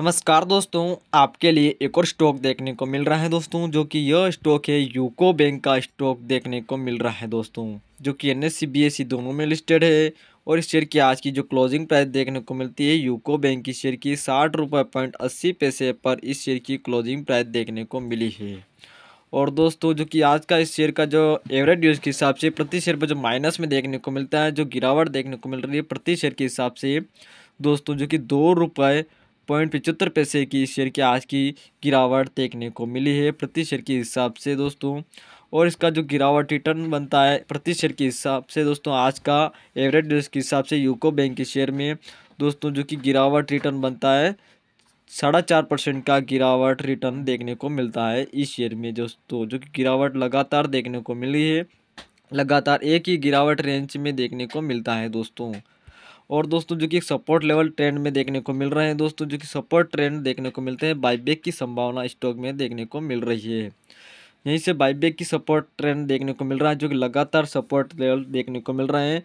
नमस्कार दोस्तों आपके लिए एक और स्टॉक देखने को मिल रहा है दोस्तों जो कि यह स्टॉक है यूको बैंक का स्टॉक देखने को मिल रहा है दोस्तों जो कि एन एस दोनों में लिस्टेड है और इस शेयर की आज की जो क्लोजिंग प्राइस देखने को मिलती है यूको बैंक की शेयर की साठ रुपये पॉइंट अस्सी पैसे पर इस शेयर की क्लोजिंग प्राइस देखने को मिली है और दोस्तों जो कि आज का इस शेयर का जो एवरेज यूज के हिसाब से प्रति शेयर पर जो माइनस में देखने को मिलता है जो गिरावट देखने को मिल रही है प्रति शेयर के हिसाब से दोस्तों जो कि दो रुपये पॉइंट पचहत्तर पैसे की शेयर की आज की गिरावट देखने को मिली है प्रति शेयर के हिसाब से दोस्तों और इसका जो गिरावट रिटर्न बनता है प्रति शेयर के हिसाब से दोस्तों आज का एवरेज के हिसाब से यूको बैंक के शेयर में दोस्तों जो कि गिरावट रिटर्न बनता है साढ़ा चार परसेंट का गिरावट रिटर्न देखने को मिलता है इस शेयर में दोस्तों जो कि गिरावट लगातार देखने को मिली है लगातार एक ही गिरावट रेंज में देखने को मिलता है दोस्तों और दोस्तों जो कि एक सपोर्ट लेवल ट्रेंड में देखने को मिल रहे हैं दोस्तों जो कि सपोर्ट ट्रेंड देखने को मिलते हैं बाईबेक की संभावना स्टॉक में देखने को मिल रही है यहीं से बाईबेक की सपोर्ट ट्रेंड देखने को मिल रहा है जो कि लगातार सपोर्ट लेवल देखने को मिल रहे हैं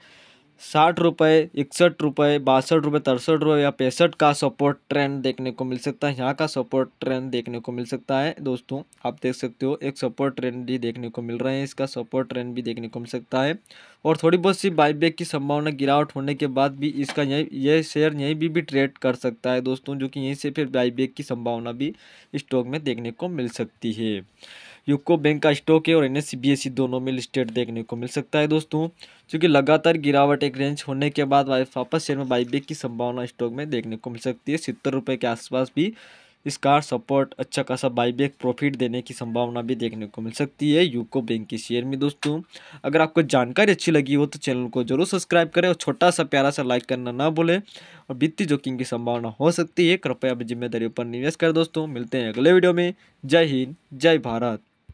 साठ रुपये इकसठ रुपये बासठ रुपये तिरसठ रुपये या पैंसठ का सपोर्ट ट्रेंड देखने को मिल सकता है यहाँ का सपोर्ट ट्रेंड देखने को मिल सकता है दोस्तों आप देख सकते हो एक सपोर्ट ट्रेंड भी देखने को मिल रहा है इसका सपोर्ट ट्रेंड भी देखने को मिल सकता है और थोड़ी बहुत सी बाईबैक की संभावना गिरावट होने के बाद भी इसका यही यह शेयर यहीं भी भी ट्रेड कर सकता है दोस्तों जो कि यहीं से फिर बाईबैक की संभावना भी स्टॉक में देखने को मिल सकती है यूको बैंक का स्टॉक है और इन्हें सी e दोनों में लिस्टेड देखने को मिल सकता है दोस्तों क्योंकि लगातार गिरावट एक रेंज होने के बाद वापस शेयर में बाईबैक की संभावना स्टॉक में देखने को मिल सकती है सितर रुपये के आसपास भी इसका सपोर्ट अच्छा खासा बाईबैक प्रॉफिट देने की संभावना भी देखने को मिल सकती है यूको बैंक के शेयर में दोस्तों अगर आपको जानकारी अच्छी लगी हो तो चैनल को जरूर सब्सक्राइब करें और छोटा सा प्यारा सा लाइक करना ना भूलें और वित्तीय जोखिम की संभावना हो सकती है कृपया अपनी जिम्मेदारी पर निवेश करें दोस्तों मिलते हैं अगले वीडियो में जय हिंद जय भारत